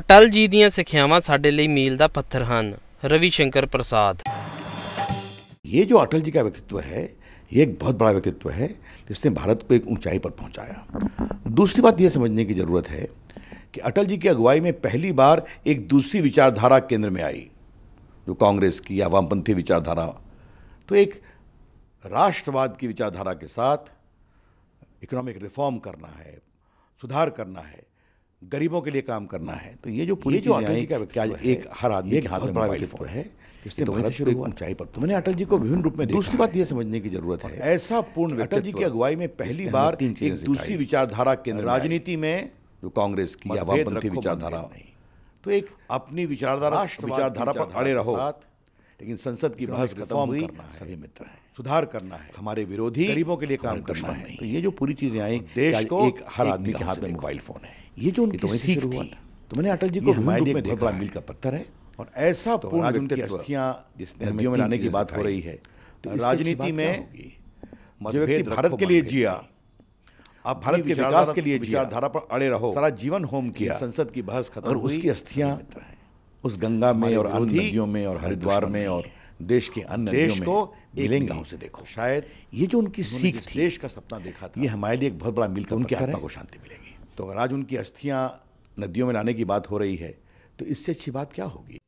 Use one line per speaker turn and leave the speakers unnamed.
अटल जी ਦੀਆਂ ਸਿੱਖਿਆਵਾਂ ਸਾਡੇ ਲਈ पत्थर ਦਾ रविशंकर प्रसाद ये जो अटल जी का व्यक्तित्व है ये एक बहुत बड़ा व्यक्तित्व है जिसने भारत को एक ऊंचाई पर पहुंचाया दूसरी बात यह समझने की ज़रूरत है कि अटल जी की अगुवाई में पहली बार एक दूसरी विचारधारा केंद्र में आई जो कांग्रेस की या वामपंथी विचारधारा तो एक राष्ट्रवाद की विचारधारा के साथ इकोनॉमिक रिफॉर्म करना है सुधार करना है गरीबों के लिए काम करना है तो ये जो पूरी जो अटल जी का क्या एक हर आदमी के हाथ में बड़ा व्यक्तित्व है इसने भारत शुरू ऊंचाई पर तो अटल जी को विभिन्न रूप में दूसरी बात यह समझने की जरूरत है ऐसा पूर्ण अटल जी की तो अगुवाई में पहली बार एक दूसरी विचारधारा केंद्र राजनीति में जो कांग्रेस की वामपंथी विचारधारा तो एक अपनी विचारधारा विचारधारा पर खड़े रहो लेकिन संसद की बहस खत्म हुई सभी मित्र हैं सुधार करना है हमारे विरोधी गरीबों के लिए काम करना है तो ये जो पूरी चीजें आई देश को एक हर आदमी के हाथ में मोबाइल फोन है ये जो उनकी तो सीख थी तो मैंने अटल जी को हमारे लिए बहुत बड़ा मील का पत्थर है और तो ऐसा पूर्ण अस्थियां जिसने नदियों में लाने की बात हो रही है तो, तो राजनीति में
जो व्यक्ति भारत के लिए जिया
आप भारत के विकास के लिए जिया धारा पर अड़े रहो सारा जीवन होम किया संसद की बहस खत्म और उसकी अस्थियां उस गंगा में और अन्य नदियों में और हरिद्वार में और देश के अन्य देश को मिलेंगे गाँव से देखो शायद ये जो उनकी सीख थी देश का सपना देखा था ये हमारे लिए एक बहुत बड़ा मिलकर उनकी आत्मा को शांति मिलेगी तो अगर आज उनकी अस्थियाँ नदियों में लाने की बात हो रही है तो इससे अच्छी बात क्या होगी